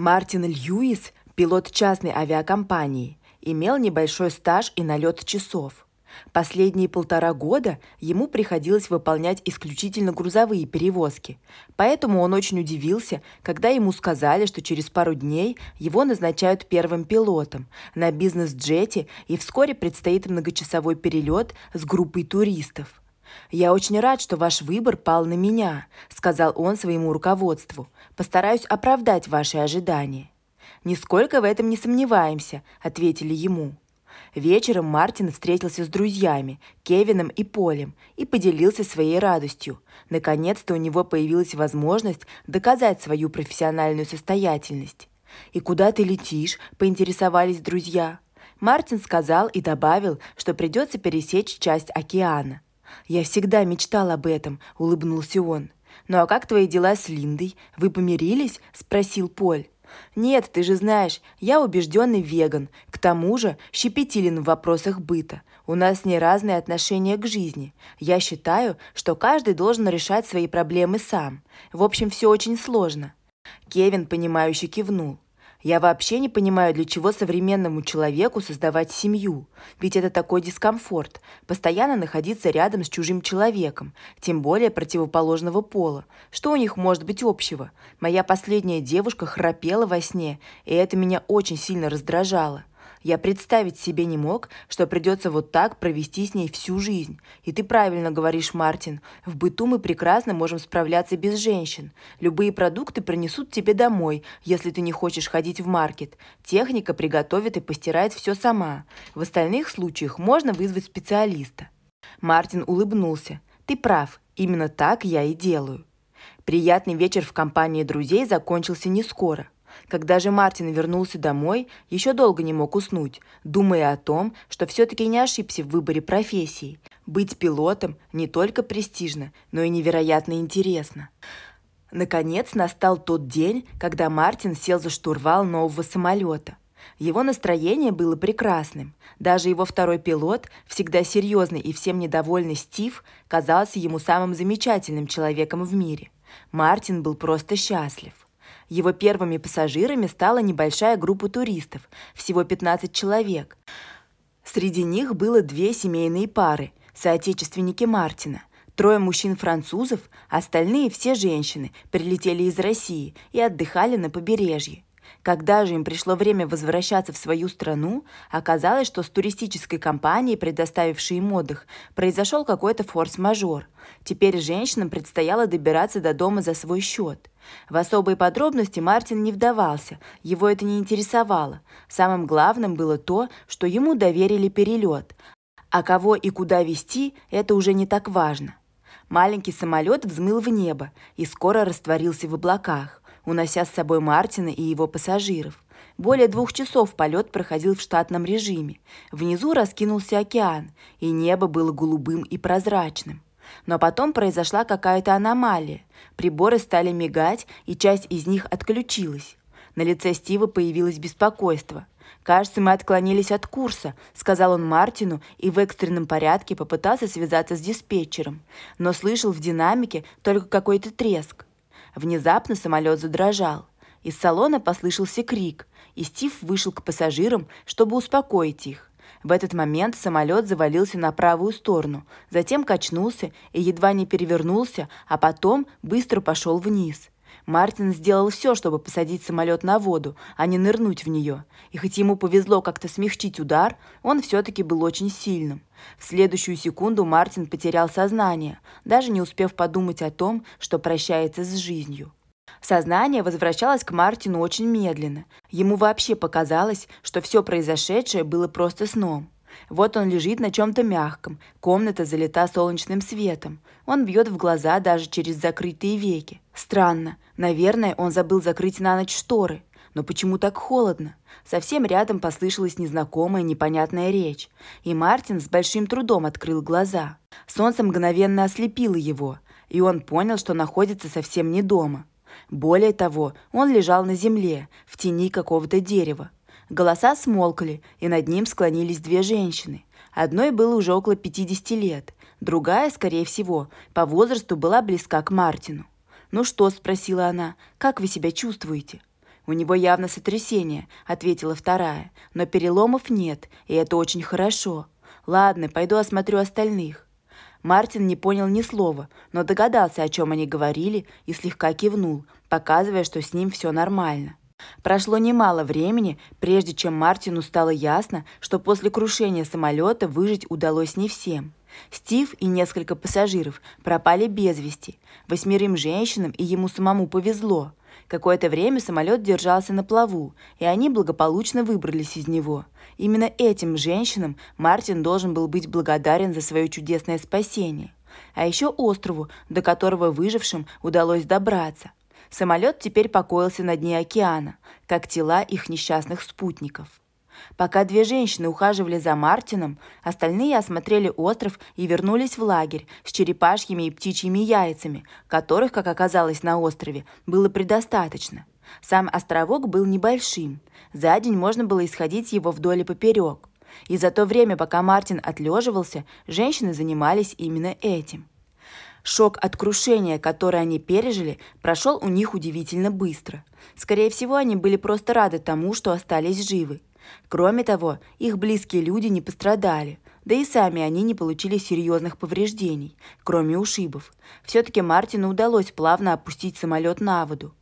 Мартин Льюис, пилот частной авиакомпании, имел небольшой стаж и налет часов. Последние полтора года ему приходилось выполнять исключительно грузовые перевозки, поэтому он очень удивился, когда ему сказали, что через пару дней его назначают первым пилотом на бизнес-джете и вскоре предстоит многочасовой перелет с группой туристов – «Я очень рад, что ваш выбор пал на меня», – сказал он своему руководству. «Постараюсь оправдать ваши ожидания». «Нисколько в этом не сомневаемся», – ответили ему. Вечером Мартин встретился с друзьями, Кевином и Полем, и поделился своей радостью. Наконец-то у него появилась возможность доказать свою профессиональную состоятельность. «И куда ты летишь?» – поинтересовались друзья. Мартин сказал и добавил, что придется пересечь часть океана. «Я всегда мечтал об этом», — улыбнулся он. «Ну а как твои дела с Линдой? Вы помирились?» — спросил Поль. «Нет, ты же знаешь, я убежденный веган. К тому же щепетилен в вопросах быта. У нас не разные отношения к жизни. Я считаю, что каждый должен решать свои проблемы сам. В общем, все очень сложно». Кевин, понимающе кивнул. Я вообще не понимаю, для чего современному человеку создавать семью. Ведь это такой дискомфорт – постоянно находиться рядом с чужим человеком, тем более противоположного пола. Что у них может быть общего? Моя последняя девушка храпела во сне, и это меня очень сильно раздражало. Я представить себе не мог, что придется вот так провести с ней всю жизнь. И ты правильно говоришь, Мартин. В быту мы прекрасно можем справляться без женщин. Любые продукты принесут тебе домой, если ты не хочешь ходить в маркет. Техника приготовит и постирает все сама. В остальных случаях можно вызвать специалиста. Мартин улыбнулся. Ты прав, именно так я и делаю. Приятный вечер в компании друзей закончился не скоро – когда же Мартин вернулся домой, еще долго не мог уснуть, думая о том, что все-таки не ошибся в выборе профессии. Быть пилотом не только престижно, но и невероятно интересно. Наконец настал тот день, когда Мартин сел за штурвал нового самолета. Его настроение было прекрасным. Даже его второй пилот, всегда серьезный и всем недовольный Стив, казался ему самым замечательным человеком в мире. Мартин был просто счастлив. Его первыми пассажирами стала небольшая группа туристов, всего 15 человек. Среди них было две семейные пары, соотечественники Мартина. Трое мужчин-французов, остальные все женщины, прилетели из России и отдыхали на побережье. Когда же им пришло время возвращаться в свою страну, оказалось, что с туристической компанией, предоставившей им отдых, произошел какой-то форс-мажор. Теперь женщинам предстояло добираться до дома за свой счет. В особые подробности Мартин не вдавался, его это не интересовало. Самым главным было то, что ему доверили перелет, а кого и куда вести это уже не так важно. Маленький самолет взмыл в небо и скоро растворился в облаках унося с собой Мартина и его пассажиров. Более двух часов полет проходил в штатном режиме. Внизу раскинулся океан, и небо было голубым и прозрачным. Но потом произошла какая-то аномалия. Приборы стали мигать, и часть из них отключилась. На лице Стива появилось беспокойство. «Кажется, мы отклонились от курса», — сказал он Мартину и в экстренном порядке попытался связаться с диспетчером, но слышал в динамике только какой-то треск. Внезапно самолет задрожал. Из салона послышался крик, и Стив вышел к пассажирам, чтобы успокоить их. В этот момент самолет завалился на правую сторону, затем качнулся и едва не перевернулся, а потом быстро пошел вниз – Мартин сделал все, чтобы посадить самолет на воду, а не нырнуть в нее. И хоть ему повезло как-то смягчить удар, он все-таки был очень сильным. В следующую секунду Мартин потерял сознание, даже не успев подумать о том, что прощается с жизнью. Сознание возвращалось к Мартину очень медленно. Ему вообще показалось, что все произошедшее было просто сном. Вот он лежит на чем-то мягком, комната залита солнечным светом. Он бьет в глаза даже через закрытые веки. Странно, наверное, он забыл закрыть на ночь шторы. Но почему так холодно? Совсем рядом послышалась незнакомая непонятная речь, и Мартин с большим трудом открыл глаза. Солнце мгновенно ослепило его, и он понял, что находится совсем не дома. Более того, он лежал на земле, в тени какого-то дерева. Голоса смолкли, и над ним склонились две женщины. Одной было уже около 50 лет, другая, скорее всего, по возрасту была близка к Мартину. «Ну что?» – спросила она. «Как вы себя чувствуете?» «У него явно сотрясение», – ответила вторая. «Но переломов нет, и это очень хорошо. Ладно, пойду осмотрю остальных». Мартин не понял ни слова, но догадался, о чем они говорили, и слегка кивнул, показывая, что с ним все нормально. Прошло немало времени, прежде чем Мартину стало ясно, что после крушения самолета выжить удалось не всем. Стив и несколько пассажиров пропали без вести. Восьмерым женщинам и ему самому повезло. Какое-то время самолет держался на плаву, и они благополучно выбрались из него. Именно этим женщинам Мартин должен был быть благодарен за свое чудесное спасение а еще острову, до которого выжившим удалось добраться. Самолет теперь покоился на дне океана, как тела их несчастных спутников. Пока две женщины ухаживали за Мартином, остальные осмотрели остров и вернулись в лагерь с черепашьими и птичьими яйцами, которых, как оказалось на острове, было предостаточно. Сам островок был небольшим. За день можно было исходить его вдоль и поперек. И за то время, пока Мартин отлеживался, женщины занимались именно этим – Шок от крушения, которое они пережили, прошел у них удивительно быстро. Скорее всего, они были просто рады тому, что остались живы. Кроме того, их близкие люди не пострадали, да и сами они не получили серьезных повреждений, кроме ушибов. Все-таки Мартину удалось плавно опустить самолет на воду.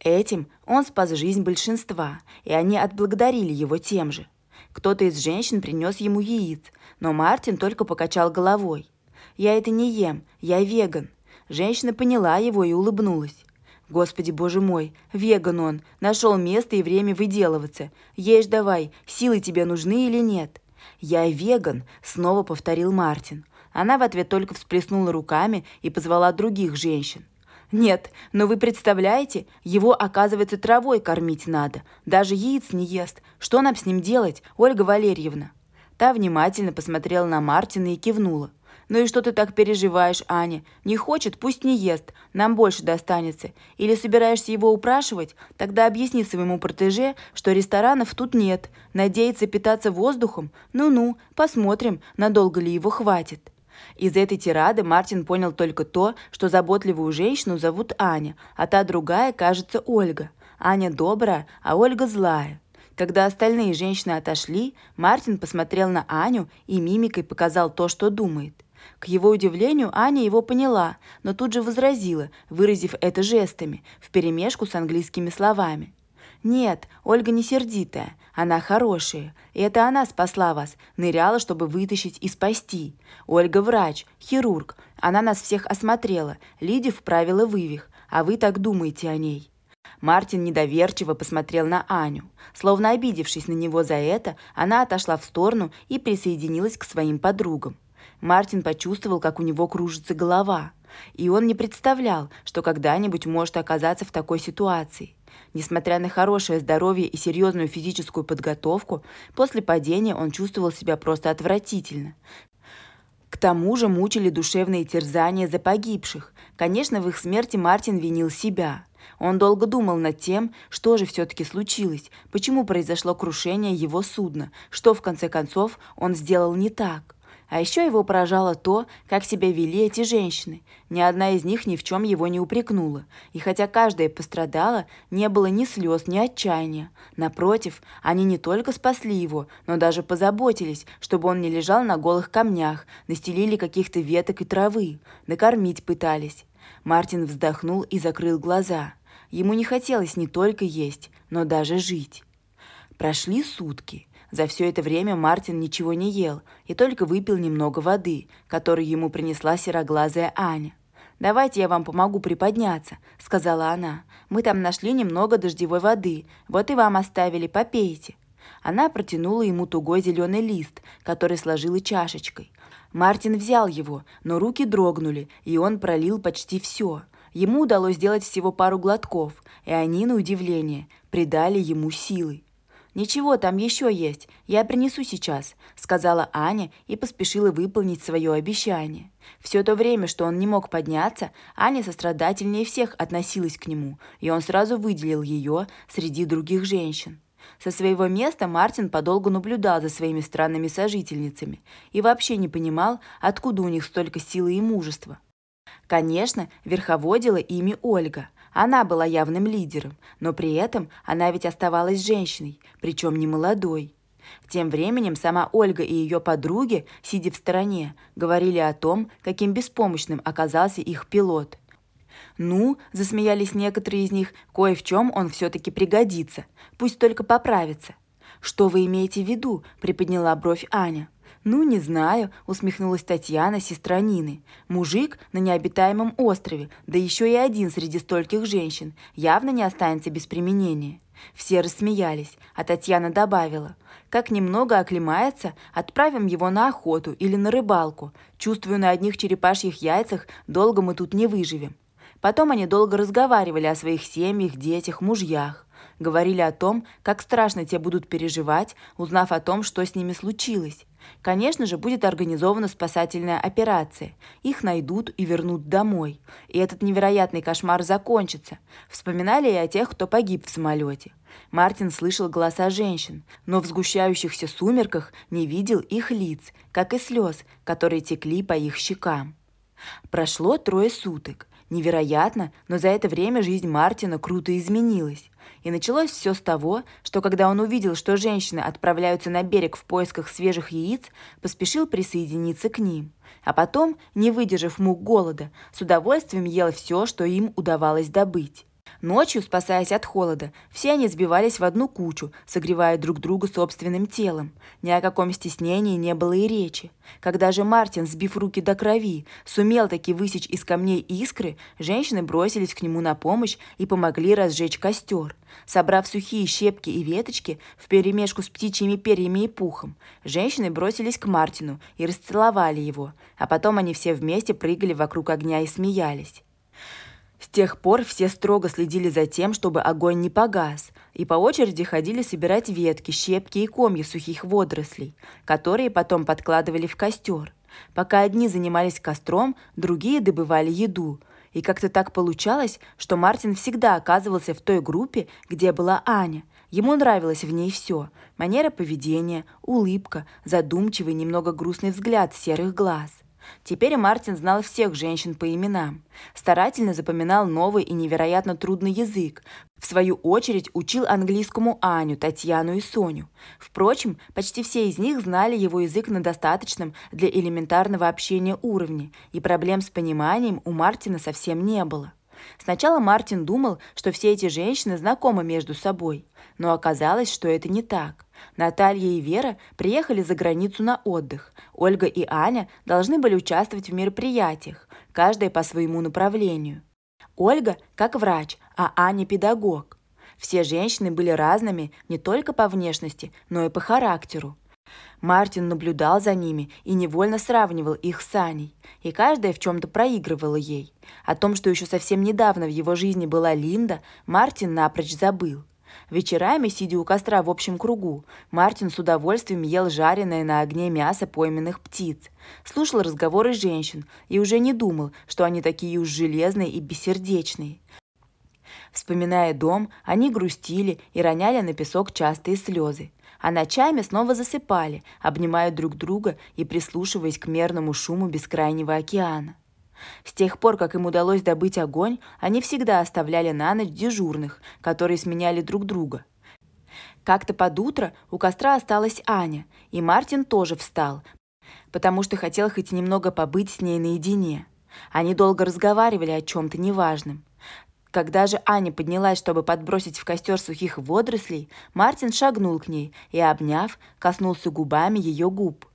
Этим он спас жизнь большинства, и они отблагодарили его тем же. Кто-то из женщин принес ему яиц, но Мартин только покачал головой. «Я это не ем, я веган». Женщина поняла его и улыбнулась. «Господи, боже мой, веган он, нашел место и время выделываться. Ешь давай, силы тебе нужны или нет?» «Я веган», — снова повторил Мартин. Она в ответ только всплеснула руками и позвала других женщин. «Нет, но вы представляете, его, оказывается, травой кормить надо. Даже яиц не ест. Что нам с ним делать, Ольга Валерьевна?» Та внимательно посмотрела на Мартина и кивнула. «Ну и что ты так переживаешь, Аня? Не хочет, пусть не ест, нам больше достанется. Или собираешься его упрашивать? Тогда объясни своему протеже, что ресторанов тут нет. Надеется питаться воздухом? Ну-ну, посмотрим, надолго ли его хватит». Из этой тирады Мартин понял только то, что заботливую женщину зовут Аня, а та другая, кажется, Ольга. Аня добрая, а Ольга злая. Когда остальные женщины отошли, Мартин посмотрел на Аню и мимикой показал то, что думает. К его удивлению, Аня его поняла, но тут же возразила, выразив это жестами, вперемешку с английскими словами. «Нет, Ольга не сердитая. Она хорошая. И это она спасла вас. Ныряла, чтобы вытащить и спасти. Ольга врач, хирург. Она нас всех осмотрела. Лиди вправила вывих. А вы так думаете о ней». Мартин недоверчиво посмотрел на Аню. Словно обидевшись на него за это, она отошла в сторону и присоединилась к своим подругам. Мартин почувствовал, как у него кружится голова. И он не представлял, что когда-нибудь может оказаться в такой ситуации. Несмотря на хорошее здоровье и серьезную физическую подготовку, после падения он чувствовал себя просто отвратительно. К тому же мучили душевные терзания за погибших. Конечно, в их смерти Мартин винил себя. Он долго думал над тем, что же все-таки случилось, почему произошло крушение его судна, что в конце концов он сделал не так – а еще его поражало то, как себя вели эти женщины. Ни одна из них ни в чем его не упрекнула. И хотя каждая пострадала, не было ни слез, ни отчаяния. Напротив, они не только спасли его, но даже позаботились, чтобы он не лежал на голых камнях, настелили каких-то веток и травы, накормить пытались. Мартин вздохнул и закрыл глаза. Ему не хотелось не только есть, но даже жить. Прошли сутки – за все это время Мартин ничего не ел и только выпил немного воды, которую ему принесла сероглазая Аня. «Давайте я вам помогу приподняться», — сказала она. «Мы там нашли немного дождевой воды, вот и вам оставили, попейте». Она протянула ему тугой зеленый лист, который сложила чашечкой. Мартин взял его, но руки дрогнули, и он пролил почти все. Ему удалось сделать всего пару глотков, и они, на удивление, придали ему силы. «Ничего, там еще есть. Я принесу сейчас», – сказала Аня и поспешила выполнить свое обещание. Все то время, что он не мог подняться, Аня сострадательнее всех относилась к нему, и он сразу выделил ее среди других женщин. Со своего места Мартин подолгу наблюдал за своими странными сожительницами и вообще не понимал, откуда у них столько силы и мужества. Конечно, верховодила ими Ольга – она была явным лидером, но при этом она ведь оставалась женщиной, причем не молодой. Тем временем сама Ольга и ее подруги, сидя в стороне, говорили о том, каким беспомощным оказался их пилот. «Ну», – засмеялись некоторые из них, – «кое в чем он все-таки пригодится. Пусть только поправится». «Что вы имеете в виду?» – приподняла бровь Аня. «Ну, не знаю», — усмехнулась Татьяна, сестра Нины. «Мужик на необитаемом острове, да еще и один среди стольких женщин, явно не останется без применения». Все рассмеялись, а Татьяна добавила, «Как немного оклемается, отправим его на охоту или на рыбалку. Чувствую, на одних черепашьих яйцах долго мы тут не выживем». Потом они долго разговаривали о своих семьях, детях, мужьях. Говорили о том, как страшно те будут переживать, узнав о том, что с ними случилось. Конечно же, будет организована спасательная операция. Их найдут и вернут домой. И этот невероятный кошмар закончится. Вспоминали и о тех, кто погиб в самолете. Мартин слышал голоса женщин, но в сгущающихся сумерках не видел их лиц, как и слез, которые текли по их щекам. Прошло трое суток. Невероятно, но за это время жизнь Мартина круто изменилась. И началось все с того, что когда он увидел, что женщины отправляются на берег в поисках свежих яиц, поспешил присоединиться к ним. А потом, не выдержав мук голода, с удовольствием ел все, что им удавалось добыть. Ночью, спасаясь от холода, все они сбивались в одну кучу, согревая друг друга собственным телом. Ни о каком стеснении не было и речи. Когда же Мартин, сбив руки до крови, сумел таки высечь из камней искры, женщины бросились к нему на помощь и помогли разжечь костер. Собрав сухие щепки и веточки вперемешку с птичьими перьями и пухом, женщины бросились к Мартину и расцеловали его, а потом они все вместе прыгали вокруг огня и смеялись. С тех пор все строго следили за тем, чтобы огонь не погас, и по очереди ходили собирать ветки, щепки и комья сухих водорослей, которые потом подкладывали в костер. Пока одни занимались костром, другие добывали еду. И как-то так получалось, что Мартин всегда оказывался в той группе, где была Аня. Ему нравилось в ней все – манера поведения, улыбка, задумчивый, немного грустный взгляд серых глаз. Теперь Мартин знал всех женщин по именам, старательно запоминал новый и невероятно трудный язык, в свою очередь учил английскому Аню, Татьяну и Соню. Впрочем, почти все из них знали его язык на достаточном для элементарного общения уровне, и проблем с пониманием у Мартина совсем не было. Сначала Мартин думал, что все эти женщины знакомы между собой, но оказалось, что это не так – Наталья и Вера приехали за границу на отдых. Ольга и Аня должны были участвовать в мероприятиях, каждая по своему направлению. Ольга как врач, а Аня педагог. Все женщины были разными не только по внешности, но и по характеру. Мартин наблюдал за ними и невольно сравнивал их с Аней. И каждая в чем-то проигрывала ей. О том, что еще совсем недавно в его жизни была Линда, Мартин напрочь забыл. Вечерами, сидя у костра в общем кругу, Мартин с удовольствием ел жареное на огне мясо пойменных птиц, слушал разговоры женщин и уже не думал, что они такие уж железные и бессердечные. Вспоминая дом, они грустили и роняли на песок частые слезы. А ночами снова засыпали, обнимая друг друга и прислушиваясь к мерному шуму бескрайнего океана. С тех пор, как им удалось добыть огонь, они всегда оставляли на ночь дежурных, которые сменяли друг друга. Как-то под утро у костра осталась Аня, и Мартин тоже встал, потому что хотел хоть немного побыть с ней наедине. Они долго разговаривали о чем-то неважном. Когда же Аня поднялась, чтобы подбросить в костер сухих водорослей, Мартин шагнул к ней и, обняв, коснулся губами ее губ.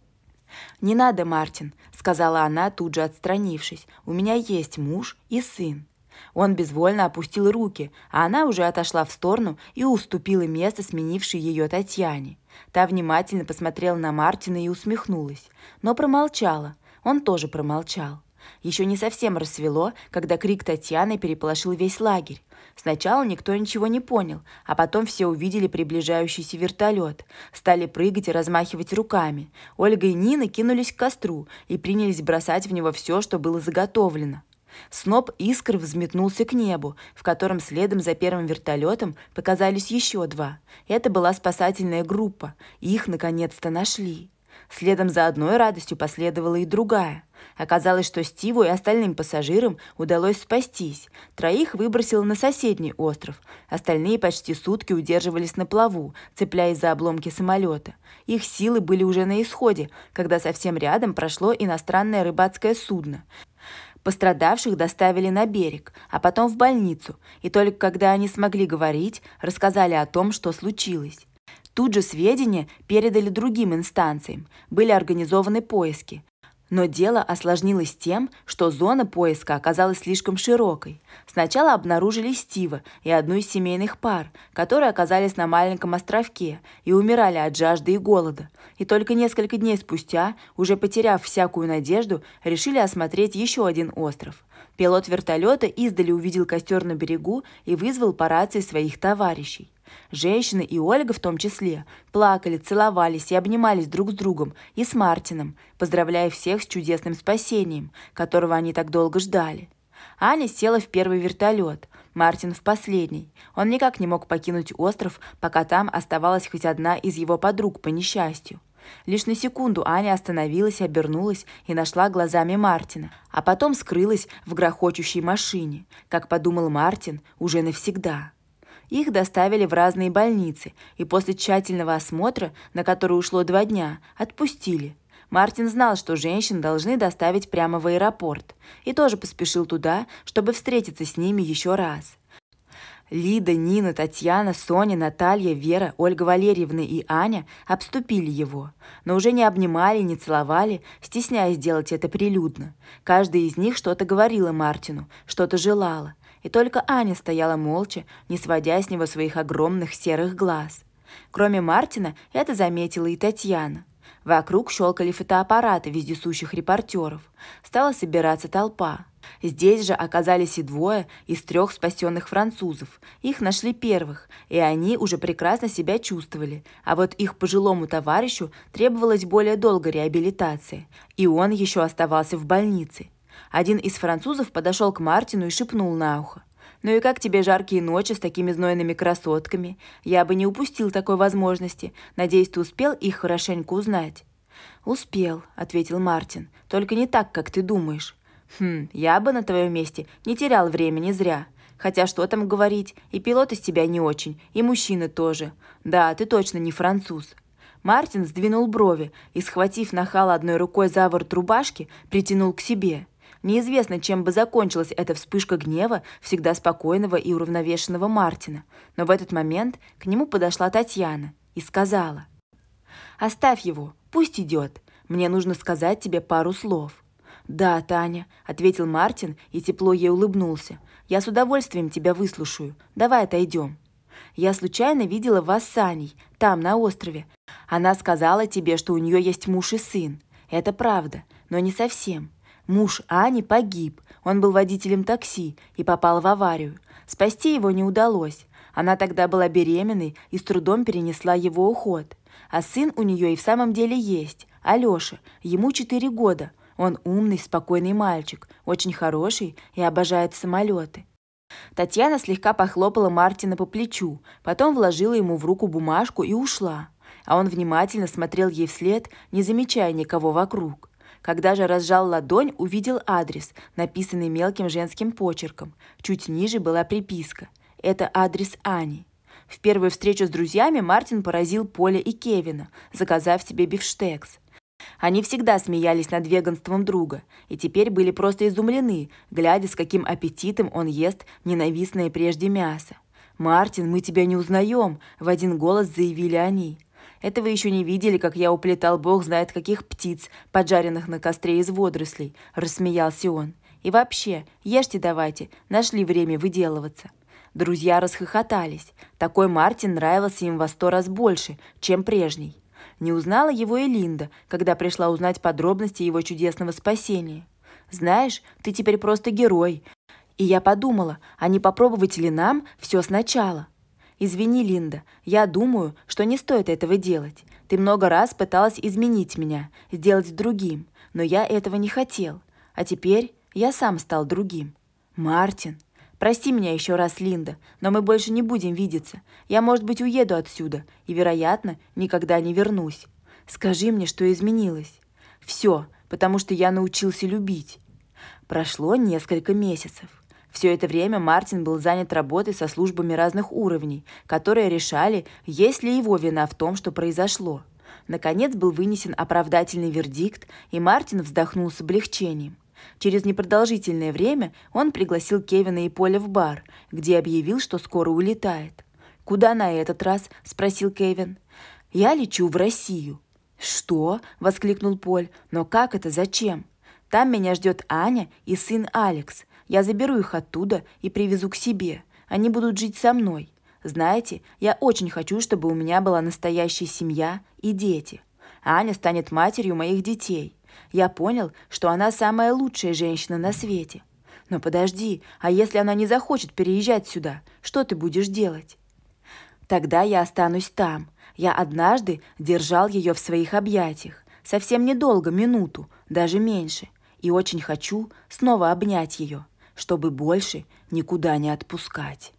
«Не надо, Мартин», — сказала она, тут же отстранившись. «У меня есть муж и сын». Он безвольно опустил руки, а она уже отошла в сторону и уступила место сменившей ее Татьяне. Та внимательно посмотрела на Мартина и усмехнулась, но промолчала. Он тоже промолчал. Еще не совсем рассвело, когда крик Татьяны переполошил весь лагерь. Сначала никто ничего не понял, а потом все увидели приближающийся вертолет. Стали прыгать и размахивать руками. Ольга и Нина кинулись к костру и принялись бросать в него все, что было заготовлено. Сноп искр взметнулся к небу, в котором следом за первым вертолетом показались еще два. Это была спасательная группа, их наконец-то нашли. Следом за одной радостью последовала и другая. Оказалось, что Стиву и остальным пассажирам удалось спастись. Троих выбросило на соседний остров. Остальные почти сутки удерживались на плаву, цепляясь за обломки самолета. Их силы были уже на исходе, когда совсем рядом прошло иностранное рыбацкое судно. Пострадавших доставили на берег, а потом в больницу, и только когда они смогли говорить, рассказали о том, что случилось. Тут же сведения передали другим инстанциям, были организованы поиски. Но дело осложнилось тем, что зона поиска оказалась слишком широкой. Сначала обнаружили Стива и одну из семейных пар, которые оказались на маленьком островке и умирали от жажды и голода. И только несколько дней спустя, уже потеряв всякую надежду, решили осмотреть еще один остров. Пилот вертолета издали увидел костер на берегу и вызвал по рации своих товарищей. Женщины и Ольга в том числе плакали, целовались и обнимались друг с другом и с Мартином, поздравляя всех с чудесным спасением, которого они так долго ждали. Аня села в первый вертолет, Мартин в последний. Он никак не мог покинуть остров, пока там оставалась хоть одна из его подруг по несчастью. Лишь на секунду Аня остановилась, обернулась и нашла глазами Мартина, а потом скрылась в грохочущей машине, как подумал Мартин, уже навсегда. Их доставили в разные больницы, и после тщательного осмотра, на который ушло два дня, отпустили. Мартин знал, что женщин должны доставить прямо в аэропорт, и тоже поспешил туда, чтобы встретиться с ними еще раз. Лида, Нина, Татьяна, Соня, Наталья, Вера, Ольга Валерьевна и Аня обступили его, но уже не обнимали, не целовали, стесняясь делать это прелюдно. Каждая из них что-то говорила Мартину, что-то желала, и только Аня стояла молча, не сводя с него своих огромных серых глаз. Кроме Мартина, это заметила и Татьяна. Вокруг щелкали фотоаппараты вездесущих репортеров. Стала собираться толпа. Здесь же оказались и двое из трех спасенных французов. Их нашли первых, и они уже прекрасно себя чувствовали. А вот их пожилому товарищу требовалась более долгая реабилитация, и он еще оставался в больнице. Один из французов подошел к Мартину и шепнул на ухо. «Ну и как тебе жаркие ночи с такими знойными красотками? Я бы не упустил такой возможности. Надеюсь, ты успел их хорошенько узнать». «Успел», — ответил Мартин. «Только не так, как ты думаешь». «Хм, я бы на твоем месте не терял времени зря. Хотя что там говорить, и пилот из тебя не очень, и мужчина тоже. Да, ты точно не француз». Мартин сдвинул брови и, схватив нахал одной рукой за ворот рубашки, притянул к себе. Неизвестно, чем бы закончилась эта вспышка гнева всегда спокойного и уравновешенного Мартина, но в этот момент к нему подошла Татьяна и сказала. «Оставь его, пусть идет. Мне нужно сказать тебе пару слов». «Да, Таня», — ответил Мартин и тепло ей улыбнулся. «Я с удовольствием тебя выслушаю. Давай отойдем». «Я случайно видела вас с Аней, там, на острове. Она сказала тебе, что у нее есть муж и сын. Это правда, но не совсем. Муж Ани погиб, он был водителем такси и попал в аварию. Спасти его не удалось. Она тогда была беременной и с трудом перенесла его уход. А сын у нее и в самом деле есть, Алеша, ему 4 года. Он умный, спокойный мальчик, очень хороший и обожает самолеты. Татьяна слегка похлопала Мартина по плечу, потом вложила ему в руку бумажку и ушла. А он внимательно смотрел ей вслед, не замечая никого вокруг. Когда же разжал ладонь, увидел адрес, написанный мелким женским почерком. Чуть ниже была приписка. Это адрес Ани. В первую встречу с друзьями Мартин поразил Поля и Кевина, заказав себе бифштекс. Они всегда смеялись над веганством друга и теперь были просто изумлены, глядя, с каким аппетитом он ест ненавистное прежде мясо. «Мартин, мы тебя не узнаем», – в один голос заявили они. Это вы еще не видели, как я уплетал бог знает каких птиц, поджаренных на костре из водорослей», – рассмеялся он. «И вообще, ешьте давайте, нашли время выделываться». Друзья расхохотались. Такой Мартин нравился им во сто раз больше, чем прежний. Не узнала его и Линда, когда пришла узнать подробности его чудесного спасения. «Знаешь, ты теперь просто герой». И я подумала, а не попробовать ли нам все сначала – «Извини, Линда, я думаю, что не стоит этого делать. Ты много раз пыталась изменить меня, сделать другим, но я этого не хотел. А теперь я сам стал другим. Мартин, прости меня еще раз, Линда, но мы больше не будем видеться. Я, может быть, уеду отсюда и, вероятно, никогда не вернусь. Скажи мне, что изменилось. Все, потому что я научился любить. Прошло несколько месяцев. Все это время Мартин был занят работой со службами разных уровней, которые решали, есть ли его вина в том, что произошло. Наконец был вынесен оправдательный вердикт, и Мартин вздохнул с облегчением. Через непродолжительное время он пригласил Кевина и Поля в бар, где объявил, что скоро улетает. «Куда на этот раз?» – спросил Кевин. «Я лечу в Россию». «Что?» – воскликнул Поль. «Но как это? Зачем?» «Там меня ждет Аня и сын Алекс. Я заберу их оттуда и привезу к себе. Они будут жить со мной. Знаете, я очень хочу, чтобы у меня была настоящая семья и дети. Аня станет матерью моих детей. Я понял, что она самая лучшая женщина на свете. Но подожди, а если она не захочет переезжать сюда, что ты будешь делать? Тогда я останусь там. Я однажды держал ее в своих объятиях. Совсем недолго, минуту, даже меньше. И очень хочу снова обнять ее чтобы больше никуда не отпускать.